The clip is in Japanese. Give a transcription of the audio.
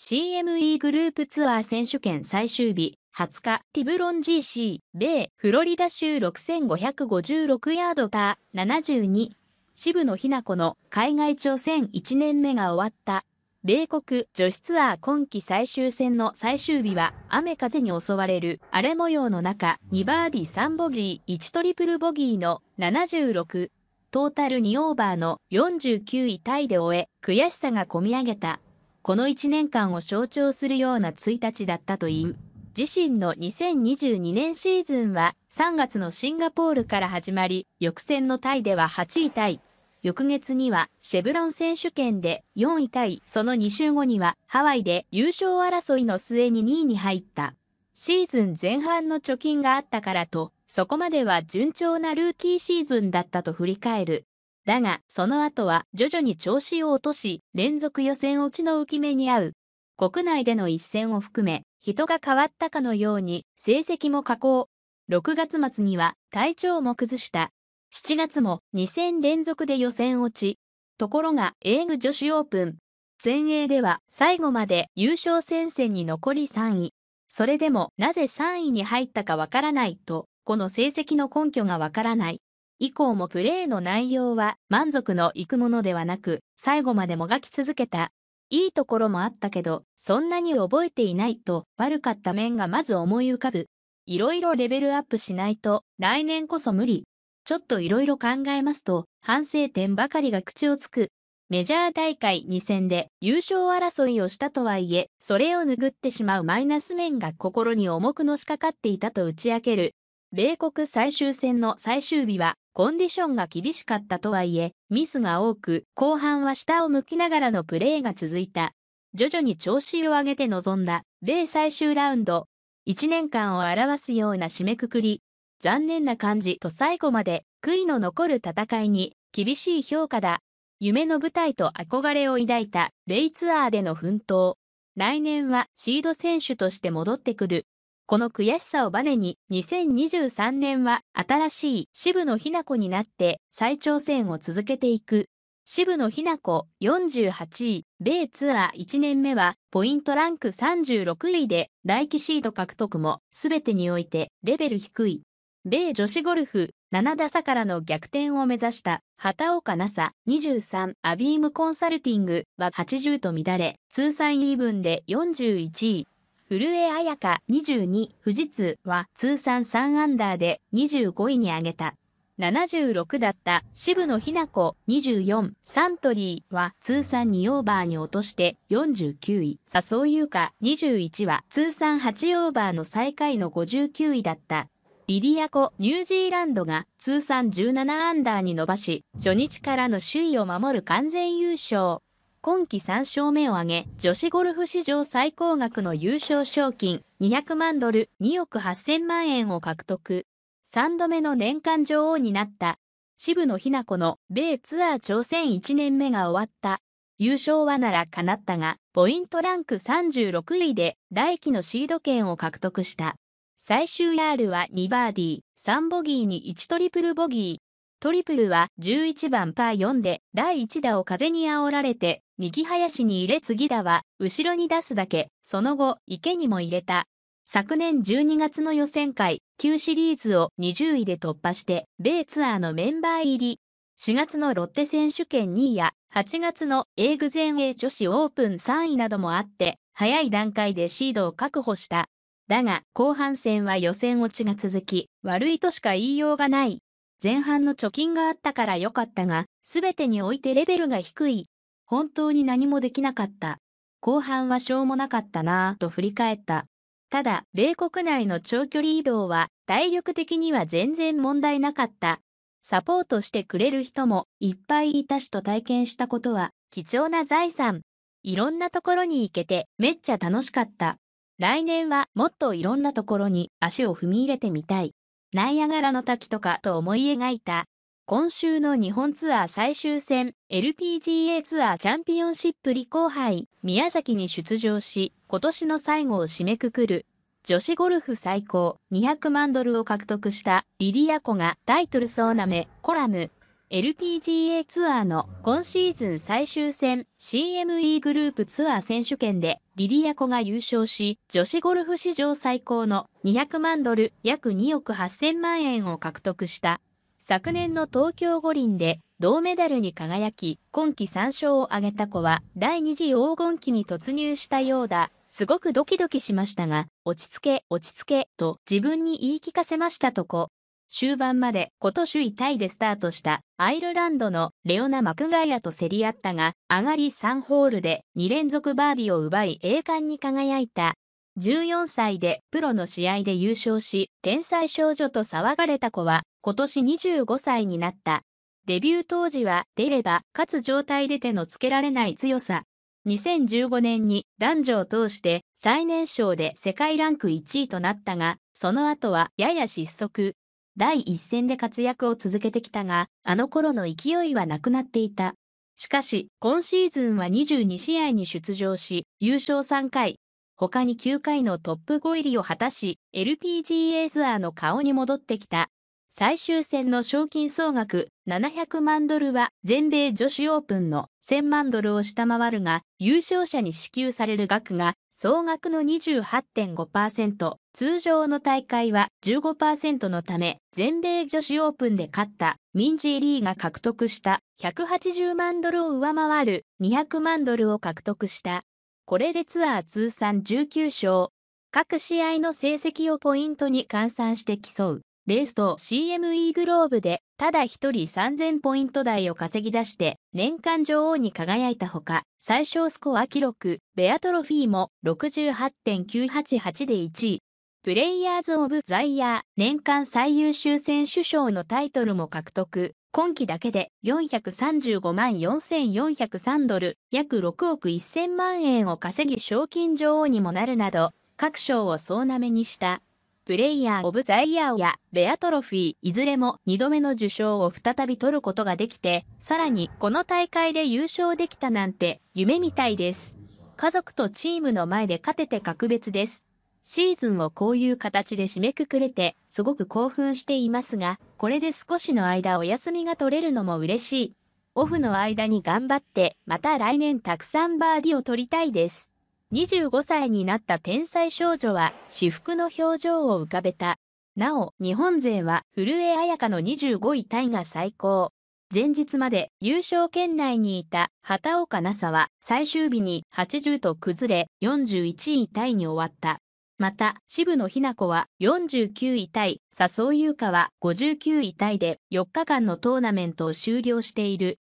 CME グループツアー選手権最終日20日、ティブロン GC、米、フロリダ州6556ヤードパー72、渋野日向子の海外挑戦1年目が終わった。米国女子ツアー今季最終戦の最終日は雨風に襲われる荒れ模様の中2バーディ3ボギー1トリプルボギーの76トータル2オーバーの49位タイで終え悔しさがこみ上げたこの1年間を象徴するような1日だったといい、自身の2022年シーズンは3月のシンガポールから始まり、翌戦のタイでは8位タイ。翌月にはシェブロン選手権で4位タイ、その2週後にはハワイで優勝争いの末に2位に入った。シーズン前半の貯金があったからと、そこまでは順調なルーキーシーズンだったと振り返る。だが、その後は徐々に調子を落とし、連続予選落ちの浮き目に遭う。国内での一戦を含め、人が変わったかのように、成績も下降。6月末には体調も崩した。7月も2戦連続で予選落ち。ところが、英語女子オープン。全英では最後まで優勝戦線に残り3位。それでもなぜ3位に入ったかわからないと、この成績の根拠がわからない。以降もプレーの内容は満足のいくものではなく、最後までもがき続けた。いいところもあったけど、そんなに覚えていないと悪かった面がまず思い浮かぶ。いろいろレベルアップしないと来年こそ無理。ちょっといろいろ考えますと反省点ばかりが口をつく。メジャー大会2戦で優勝争いをしたとはいえ、それを拭ってしまうマイナス面が心に重くのしかかっていたと打ち明ける米国最終戦の最終日は、コンディションが厳しかったとはいえ、ミスが多く、後半は下を向きながらのプレーが続いた。徐々に調子を上げて臨んだ、米最終ラウンド。1年間を表すような締めくくり。残念な感じと最後まで、悔いの残る戦いに、厳しい評価だ。夢の舞台と憧れを抱いた、レイツアーでの奮闘。来年はシード選手として戻ってくる。この悔しさをバネに、2023年は新しい渋野日向子になって再挑戦を続けていく。渋野日向子48位、米ツアー1年目はポイントランク36位で来季シード獲得も全てにおいてレベル低い。米女子ゴルフ7打差からの逆転を目指した畑岡奈紗23アビームコンサルティングは80と乱れ、通算イーブンで41位。古江彩香22富士通は通算3アンダーで25位に上げた。76だった渋野日な子24サントリーは通算2オーバーに落として49位笹生優香21は通算8オーバーの最下位の59位だったリリアコニュージーランドが通算17アンダーに伸ばし初日からの首位を守る完全優勝今季3勝目を挙げ、女子ゴルフ史上最高額の優勝賞金200万ドル2億8000万円を獲得。3度目の年間女王になった。渋野日向子の米ツアー挑戦1年目が終わった。優勝はなら叶ったが、ポイントランク36位で来季のシード権を獲得した。最終 R は2バーディー、3ボギーに1トリプルボギー。トリプルは11番パー4で第1打を風に煽られて右林に入れ次打は後ろに出すだけ、その後池にも入れた。昨年12月の予選会旧シリーズを20位で突破して米ツアーのメンバー入り。4月のロッテ選手権2位や8月の英グ全英女子オープン3位などもあって早い段階でシードを確保した。だが後半戦は予選落ちが続き悪いとしか言いようがない。前半の貯金があったから良かったが、すべてにおいてレベルが低い。本当に何もできなかった。後半はしょうもなかったなぁと振り返った。ただ、米国内の長距離移動は体力的には全然問題なかった。サポートしてくれる人もいっぱいいたしと体験したことは貴重な財産。いろんなところに行けてめっちゃ楽しかった。来年はもっといろんなところに足を踏み入れてみたい。ナイアガラの滝とかと思い描いた、今週の日本ツアー最終戦 LPGA ツアーチャンピオンシップ履行杯宮崎に出場し、今年の最後を締めくくる女子ゴルフ最高200万ドルを獲得したリリアコがタイトル総なめコラム LPGA ツアーの今シーズン最終戦 CME グループツアー選手権でリリアコが優勝し、女子ゴルフ史上最高の200万ドル約2億8000万円を獲得した昨年の東京五輪で銅メダルに輝き、今季3勝を挙げた子は第2次黄金期に突入したようだ。すごくドキドキしましたが、落ち着け、落ち着け、と自分に言い聞かせましたとこ、終盤まで今年位タイでスタートしたアイルランドのレオナ・マクガイアと競り合ったが、上がり3ホールで2連続バーディを奪い栄冠に輝いた。14歳でプロの試合で優勝し、天才少女と騒がれた子は今年25歳になった。デビュー当時は出れば勝つ状態で手のつけられない強さ。2015年に男女を通して最年少で世界ランク1位となったが、その後はやや失速。第一線で活躍を続けてきたが、あの頃の勢いはなくなっていた。しかし、今シーズンは22試合に出場し、優勝3回、他に9回のトップ5入りを果たし、LPGA ツアーの顔に戻ってきた。最終戦の賞金総額700万ドルは全米女子オープンの1000万ドルを下回るが、優勝者に支給される額が総額の28.5%、通常の大会は15%のため、全米女子オープンで勝ったミンジー・リーが獲得した180万ドルを上回る200万ドルを獲得した。これでツアー通算19勝。各試合の成績をポイントに換算して競う。レースと CME グローブでただ一人3000ポイント台を稼ぎ出して年間女王に輝いたほか、最小スコア記録、ベアトロフィーも68.988で1位。プレイヤーズ・オブ・ザ・イヤー年間最優秀選手賞のタイトルも獲得。今季だけで435万4403ドル、約6億1000万円を稼ぎ賞金女王にもなるなど、各賞を総なめにした。プレイヤー・オブ・ザ・イヤーやベアトロフィー、いずれも2度目の受賞を再び取ることができて、さらにこの大会で優勝できたなんて夢みたいです。家族とチームの前で勝てて格別です。シーズンをこういう形で締めくくれて、すごく興奮していますが、これで少しの間お休みが取れるのも嬉しい。オフの間に頑張って、また来年たくさんバーディを取りたいです。25歳になった天才少女は至福の表情を浮かべた。なお、日本勢は古江彩香の25位タイが最高。前日まで優勝圏内にいた畑岡奈紗は最終日に80と崩れ41位タイに終わった。また、渋野日向子は49位タイ、笹生優香は59位タイで4日間のトーナメントを終了している。